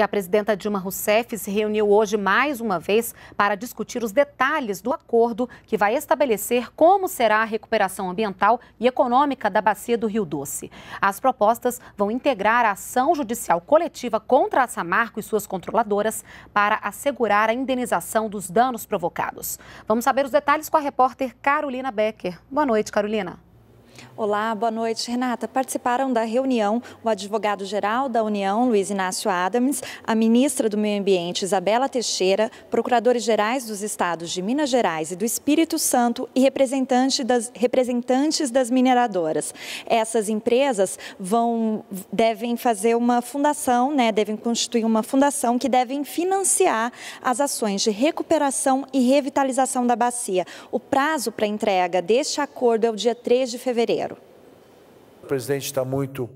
E a presidenta Dilma Rousseff se reuniu hoje mais uma vez para discutir os detalhes do acordo que vai estabelecer como será a recuperação ambiental e econômica da bacia do Rio Doce. As propostas vão integrar a ação judicial coletiva contra a Samarco e suas controladoras para assegurar a indenização dos danos provocados. Vamos saber os detalhes com a repórter Carolina Becker. Boa noite, Carolina. Olá, boa noite. Renata, participaram da reunião o advogado-geral da União, Luiz Inácio Adams, a ministra do Meio Ambiente, Isabela Teixeira, procuradores-gerais dos estados de Minas Gerais e do Espírito Santo e representante das, representantes das mineradoras. Essas empresas vão, devem fazer uma fundação, né, devem constituir uma fundação que devem financiar as ações de recuperação e revitalização da bacia. O prazo para entrega deste acordo é o dia 3 de fevereiro fevereiro. O presidente está muito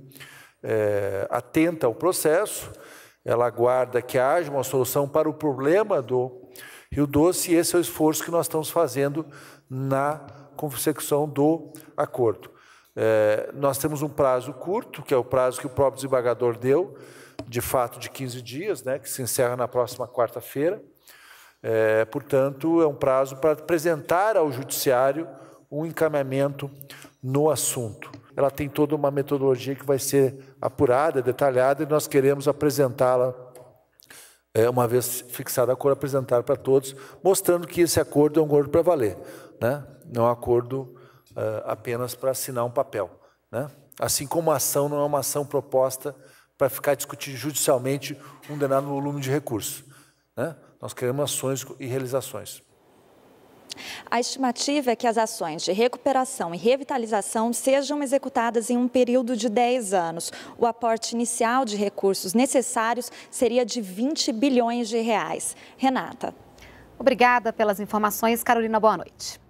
é, atenta ao processo, ela aguarda que haja uma solução para o problema do Rio Doce e esse é o esforço que nós estamos fazendo na confecção do acordo. É, nós temos um prazo curto, que é o prazo que o próprio desembargador deu, de fato de 15 dias, né, que se encerra na próxima quarta-feira. É, portanto, é um prazo para apresentar ao Judiciário um encaminhamento no assunto. Ela tem toda uma metodologia que vai ser apurada, detalhada, e nós queremos apresentá-la, é, uma vez fixada a cor, apresentar para todos, mostrando que esse acordo é um acordo para valer, né? não é um acordo é, apenas para assinar um papel. Né? Assim como a ação não é uma ação proposta para ficar discutindo judicialmente um denado volume de recursos. Né? Nós queremos ações e realizações. A estimativa é que as ações de recuperação e revitalização sejam executadas em um período de 10 anos. O aporte inicial de recursos necessários seria de 20 bilhões de reais. Renata. Obrigada pelas informações, Carolina. Boa noite.